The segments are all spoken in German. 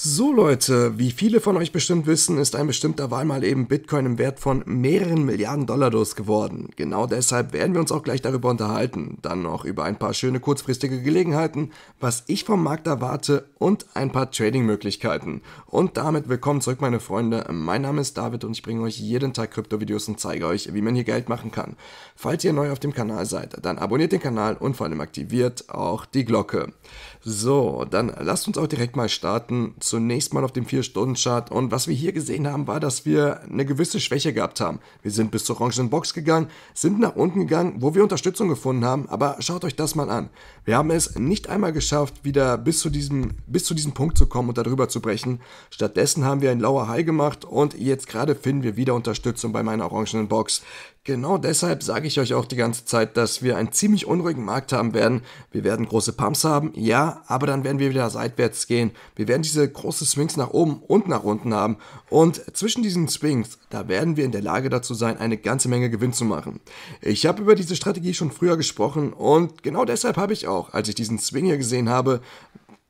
So Leute, wie viele von euch bestimmt wissen, ist ein bestimmter Wahl mal eben Bitcoin im Wert von mehreren Milliarden Dollar losgeworden. Genau deshalb werden wir uns auch gleich darüber unterhalten, dann noch über ein paar schöne kurzfristige Gelegenheiten, was ich vom Markt erwarte und ein paar Trading-Möglichkeiten. Und damit willkommen zurück meine Freunde, mein Name ist David und ich bringe euch jeden Tag Krypto-Videos und zeige euch, wie man hier Geld machen kann. Falls ihr neu auf dem Kanal seid, dann abonniert den Kanal und vor allem aktiviert auch die Glocke. So, dann lasst uns auch direkt mal starten zunächst mal auf dem 4-Stunden-Chart. Und was wir hier gesehen haben, war, dass wir eine gewisse Schwäche gehabt haben. Wir sind bis zur orangenen Box gegangen, sind nach unten gegangen, wo wir Unterstützung gefunden haben. Aber schaut euch das mal an. Wir haben es nicht einmal geschafft, wieder bis zu diesem, bis zu diesem Punkt zu kommen und darüber zu brechen. Stattdessen haben wir ein Lower High gemacht und jetzt gerade finden wir wieder Unterstützung bei meiner orangenen Box. Genau deshalb sage ich euch auch die ganze Zeit, dass wir einen ziemlich unruhigen Markt haben werden. Wir werden große Pumps haben, ja, aber dann werden wir wieder seitwärts gehen. Wir werden diese großen Swings nach oben und nach unten haben. Und zwischen diesen Swings, da werden wir in der Lage dazu sein, eine ganze Menge Gewinn zu machen. Ich habe über diese Strategie schon früher gesprochen und genau deshalb habe ich auch, als ich diesen Swing hier gesehen habe,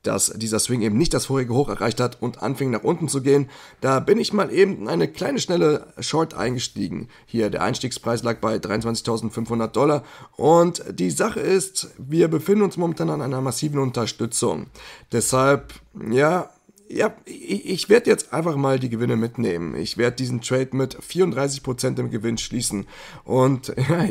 dass dieser Swing eben nicht das vorige Hoch erreicht hat und anfing nach unten zu gehen. Da bin ich mal eben in eine kleine schnelle Short eingestiegen. Hier der Einstiegspreis lag bei 23.500 Dollar und die Sache ist, wir befinden uns momentan an einer massiven Unterstützung. Deshalb, ja, ja, ich, werde jetzt einfach mal die Gewinne mitnehmen. Ich werde diesen Trade mit 34% im Gewinn schließen. Und ja,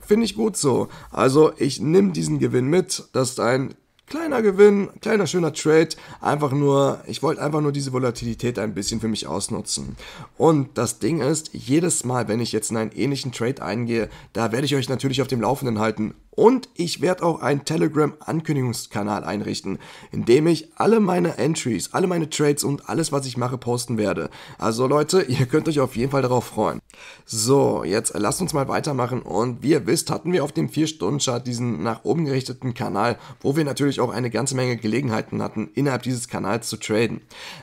finde ich gut so. Also ich nehme diesen Gewinn mit. Das ist ein Kleiner Gewinn, kleiner schöner Trade. Einfach nur, ich wollte einfach nur diese Volatilität ein bisschen für mich ausnutzen. Und das Ding ist, jedes Mal, wenn ich jetzt in einen ähnlichen Trade eingehe, da werde ich euch natürlich auf dem Laufenden halten, und ich werde auch einen Telegram-Ankündigungskanal einrichten, in dem ich alle meine Entries, alle meine Trades und alles, was ich mache, posten werde. Also Leute, ihr könnt euch auf jeden Fall darauf freuen. So, jetzt lasst uns mal weitermachen. Und wie ihr wisst, hatten wir auf dem 4-Stunden-Chart diesen nach oben gerichteten Kanal, wo wir natürlich auch eine ganze Menge Gelegenheiten hatten, innerhalb dieses Kanals zu traden.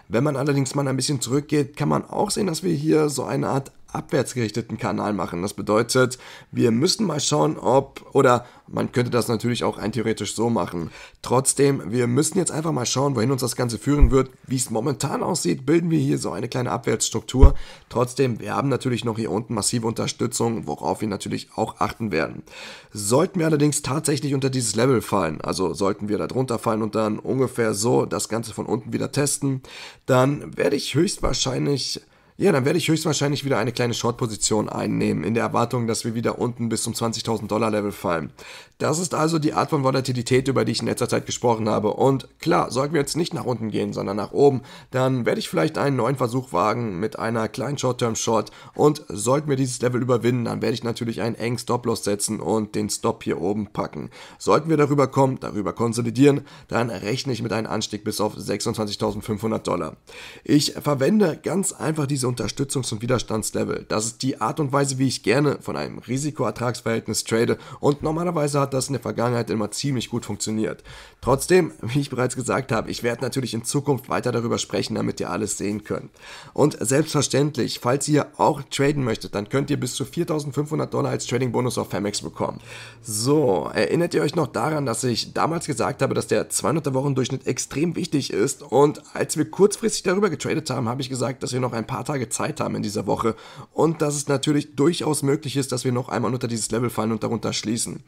Wenn man allerdings mal ein bisschen zurückgeht, kann man auch sehen, dass wir hier so eine Art abwärtsgerichteten Kanal machen. Das bedeutet, wir müssen mal schauen, ob oder man könnte das natürlich auch ein theoretisch so machen. Trotzdem, wir müssen jetzt einfach mal schauen, wohin uns das Ganze führen wird. Wie es momentan aussieht, bilden wir hier so eine kleine Abwärtsstruktur. Trotzdem, wir haben natürlich noch hier unten massive Unterstützung, worauf wir natürlich auch achten werden. Sollten wir allerdings tatsächlich unter dieses Level fallen, also sollten wir da drunter fallen und dann ungefähr so das Ganze von unten wieder testen, dann werde ich höchstwahrscheinlich ja, dann werde ich höchstwahrscheinlich wieder eine kleine Short-Position einnehmen, in der Erwartung, dass wir wieder unten bis zum 20.000 Dollar Level fallen. Das ist also die Art von Volatilität, über die ich in letzter Zeit gesprochen habe. Und klar, sollten wir jetzt nicht nach unten gehen, sondern nach oben, dann werde ich vielleicht einen neuen Versuch wagen mit einer kleinen Short-Term-Short. Und sollten wir dieses Level überwinden, dann werde ich natürlich einen engen Stop-Loss setzen und den Stop hier oben packen. Sollten wir darüber kommen, darüber konsolidieren, dann rechne ich mit einem Anstieg bis auf 26.500 Dollar. Ich verwende ganz einfach diese diese Unterstützungs- und Widerstandslevel. Das ist die Art und Weise, wie ich gerne von einem Risikoertragsverhältnis trade und normalerweise hat das in der Vergangenheit immer ziemlich gut funktioniert. Trotzdem, wie ich bereits gesagt habe, ich werde natürlich in Zukunft weiter darüber sprechen, damit ihr alles sehen könnt. Und selbstverständlich, falls ihr auch traden möchtet, dann könnt ihr bis zu 4500 Dollar als Trading-Bonus auf Femex bekommen. So, erinnert ihr euch noch daran, dass ich damals gesagt habe, dass der 200er-Wochen-Durchschnitt extrem wichtig ist und als wir kurzfristig darüber getradet haben, habe ich gesagt, dass wir noch ein paar Tage Tage Zeit haben in dieser Woche und dass es natürlich durchaus möglich ist, dass wir noch einmal unter dieses Level fallen und darunter schließen.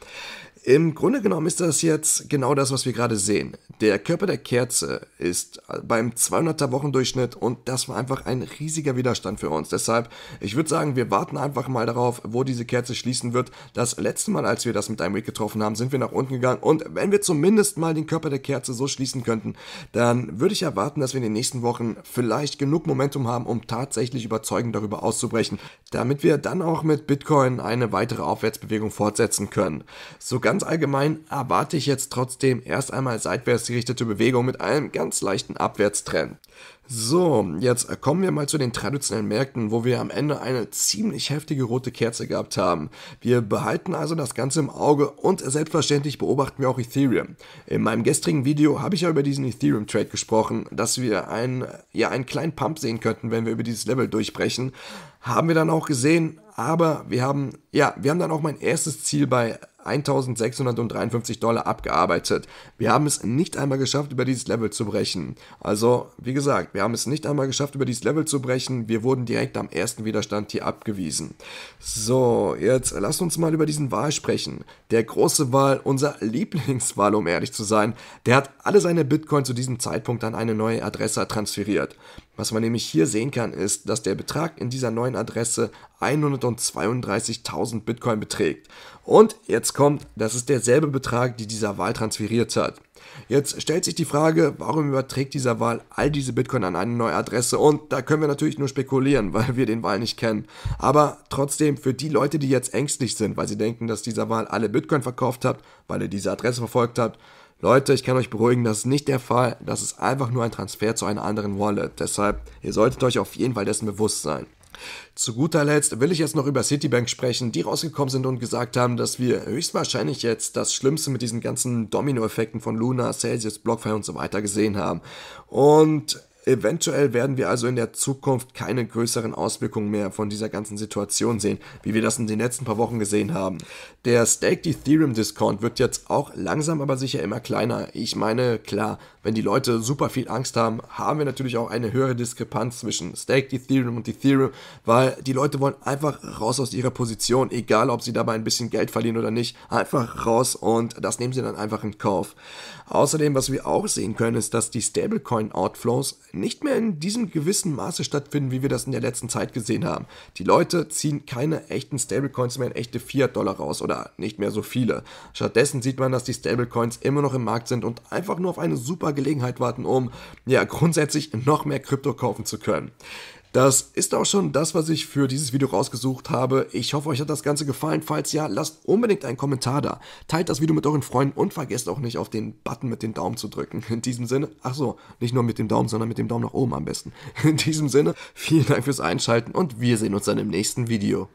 Im Grunde genommen ist das jetzt genau das, was wir gerade sehen. Der Körper der Kerze ist beim 200er Wochendurchschnitt und das war einfach ein riesiger Widerstand für uns. Deshalb, ich würde sagen, wir warten einfach mal darauf, wo diese Kerze schließen wird. Das letzte Mal, als wir das mit einem Weg getroffen haben, sind wir nach unten gegangen und wenn wir zumindest mal den Körper der Kerze so schließen könnten, dann würde ich erwarten, dass wir in den nächsten Wochen vielleicht genug Momentum haben, um tatsächlich überzeugend darüber auszubrechen, damit wir dann auch mit Bitcoin eine weitere Aufwärtsbewegung fortsetzen können. So ganz ganz allgemein erwarte ich jetzt trotzdem erst einmal seitwärts gerichtete Bewegung mit einem ganz leichten Abwärtstrend. So, jetzt kommen wir mal zu den traditionellen Märkten, wo wir am Ende eine ziemlich heftige rote Kerze gehabt haben. Wir behalten also das Ganze im Auge und selbstverständlich beobachten wir auch Ethereum. In meinem gestrigen Video habe ich ja über diesen Ethereum Trade gesprochen, dass wir einen, ja, einen kleinen Pump sehen könnten, wenn wir über dieses Level durchbrechen. Haben wir dann auch gesehen, aber wir haben, ja, wir haben dann auch mein erstes Ziel bei 1653 Dollar abgearbeitet. Wir haben es nicht einmal geschafft, über dieses Level zu brechen. Also, wie gesagt, wir haben es nicht einmal geschafft, über dieses Level zu brechen. Wir wurden direkt am ersten Widerstand hier abgewiesen. So, jetzt lasst uns mal über diesen Wahl sprechen. Der große Wahl, unser Lieblingswahl, um ehrlich zu sein, der hat alle seine Bitcoin zu diesem Zeitpunkt an eine neue Adresse transferiert. Was man nämlich hier sehen kann, ist, dass der Betrag in dieser neuen Adresse 132.000 Bitcoin beträgt. Und jetzt kommt, das ist derselbe Betrag, die dieser Wahl transferiert hat. Jetzt stellt sich die Frage, warum überträgt dieser Wahl all diese Bitcoin an eine neue Adresse? Und da können wir natürlich nur spekulieren, weil wir den Wahl nicht kennen. Aber trotzdem, für die Leute, die jetzt ängstlich sind, weil sie denken, dass dieser Wahl alle Bitcoin verkauft hat, weil er diese Adresse verfolgt hat, Leute, ich kann euch beruhigen, das ist nicht der Fall. Das ist einfach nur ein Transfer zu einer anderen Wallet. Deshalb, ihr solltet euch auf jeden Fall dessen bewusst sein. Zu guter Letzt will ich jetzt noch über Citibank sprechen, die rausgekommen sind und gesagt haben, dass wir höchstwahrscheinlich jetzt das Schlimmste mit diesen ganzen Domino-Effekten von Luna, Celsius, BlockFi und so weiter gesehen haben. Und Eventuell werden wir also in der Zukunft keine größeren Auswirkungen mehr von dieser ganzen Situation sehen, wie wir das in den letzten paar Wochen gesehen haben. Der Staked Ethereum Discount wird jetzt auch langsam aber sicher immer kleiner. Ich meine, klar, wenn die Leute super viel Angst haben, haben wir natürlich auch eine höhere Diskrepanz zwischen Staked Ethereum und Ethereum, weil die Leute wollen einfach raus aus ihrer Position, egal ob sie dabei ein bisschen Geld verlieren oder nicht, einfach raus und das nehmen sie dann einfach in Kauf. Außerdem, was wir auch sehen können, ist, dass die Stablecoin Outflows nicht mehr in diesem gewissen Maße stattfinden, wie wir das in der letzten Zeit gesehen haben. Die Leute ziehen keine echten Stablecoins mehr in echte Fiat-Dollar raus oder nicht mehr so viele. Stattdessen sieht man, dass die Stablecoins immer noch im Markt sind und einfach nur auf eine super Gelegenheit warten, um ja grundsätzlich noch mehr Krypto kaufen zu können. Das ist auch schon das, was ich für dieses Video rausgesucht habe. Ich hoffe, euch hat das Ganze gefallen. Falls ja, lasst unbedingt einen Kommentar da. Teilt das Video mit euren Freunden und vergesst auch nicht, auf den Button mit dem Daumen zu drücken. In diesem Sinne, ach so, nicht nur mit dem Daumen, sondern mit dem Daumen nach oben am besten. In diesem Sinne, vielen Dank fürs Einschalten und wir sehen uns dann im nächsten Video.